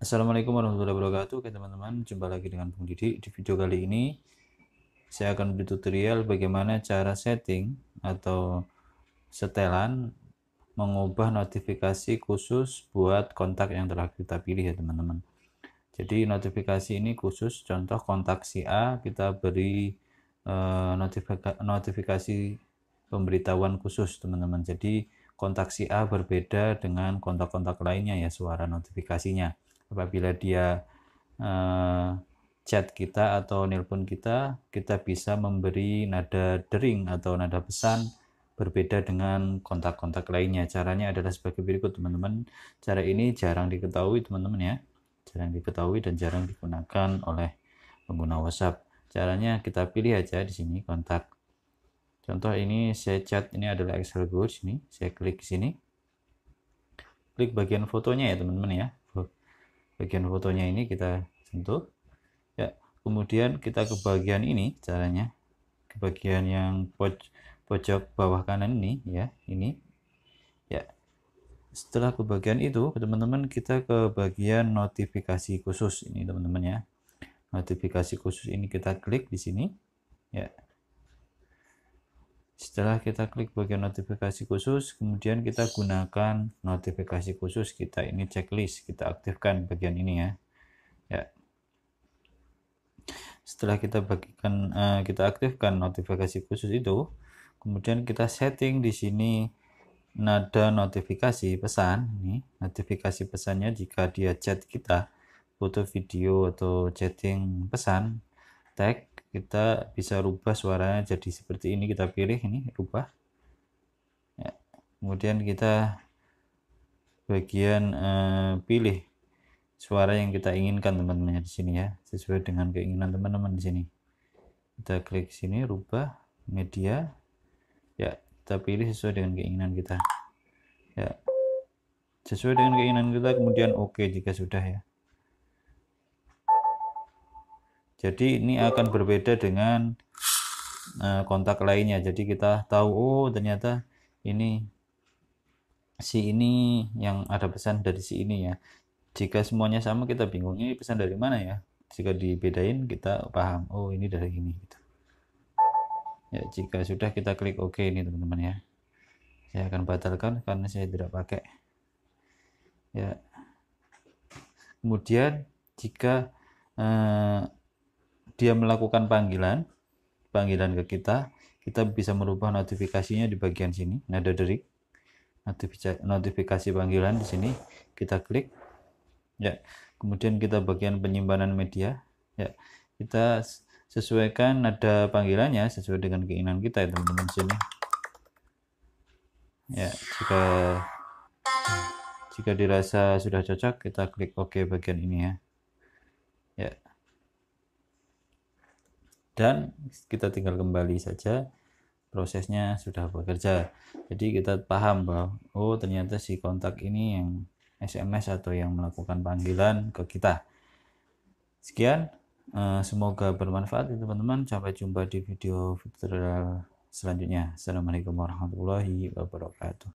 Assalamualaikum warahmatullahi wabarakatuh Oke teman-teman, jumpa lagi dengan Bung Didi Di video kali ini Saya akan beri tutorial bagaimana cara setting Atau setelan Mengubah notifikasi khusus Buat kontak yang telah kita pilih ya teman-teman Jadi notifikasi ini khusus Contoh kontak si A Kita beri eh, notifikasi Pemberitahuan khusus teman-teman Jadi kontak si A berbeda dengan kontak-kontak lainnya ya suara notifikasinya apabila dia uh, chat kita atau nelpon kita kita bisa memberi nada dering atau nada pesan berbeda dengan kontak-kontak lainnya caranya adalah sebagai berikut teman-teman cara ini jarang diketahui teman-teman ya jarang diketahui dan jarang digunakan oleh pengguna WhatsApp caranya kita pilih aja di sini kontak contoh ini saya chat ini adalah Excel Go ini saya klik di sini klik bagian fotonya ya teman-teman ya bagian fotonya ini kita sentuh ya kemudian kita ke bagian ini caranya ke bagian yang poj pojok bawah kanan ini ya ini ya setelah ke bagian itu teman-teman kita ke bagian notifikasi khusus ini teman-teman ya notifikasi khusus ini kita klik di sini ya setelah kita klik bagian notifikasi khusus, kemudian kita gunakan notifikasi khusus kita ini checklist, kita aktifkan bagian ini ya. Ya. Setelah kita bagikan eh, kita aktifkan notifikasi khusus itu, kemudian kita setting di sini nada notifikasi pesan ini notifikasi pesannya jika dia chat kita, foto video atau chatting pesan tag kita bisa rubah suaranya jadi seperti ini kita pilih ini rubah ya. kemudian kita bagian eh, pilih suara yang kita inginkan teman-teman di sini ya sesuai dengan keinginan teman-teman di sini kita klik sini rubah media ya kita pilih sesuai dengan keinginan kita ya sesuai dengan keinginan kita kemudian oke okay jika sudah ya jadi ini akan berbeda dengan eh, kontak lainnya jadi kita tahu oh ternyata ini si ini yang ada pesan dari si ini ya jika semuanya sama kita bingung ini pesan dari mana ya jika dibedain kita paham oh ini dari ini gitu. ya jika sudah kita klik OK ini teman-teman ya saya akan batalkan karena saya tidak pakai ya kemudian jika eh, dia melakukan panggilan panggilan ke kita kita bisa merubah notifikasinya di bagian sini nada derik notifikasi, panggilan di sini kita klik ya kemudian kita bagian penyimpanan media ya kita sesuaikan nada panggilannya sesuai dengan keinginan kita ya teman-teman sini ya jika jika dirasa sudah cocok kita klik OK bagian ini ya dan kita tinggal kembali saja prosesnya sudah bekerja jadi kita paham bahwa oh ternyata si kontak ini yang SMS atau yang melakukan panggilan ke kita sekian eh, semoga bermanfaat ya, teman-teman sampai jumpa di video tutorial selanjutnya assalamualaikum warahmatullahi wabarakatuh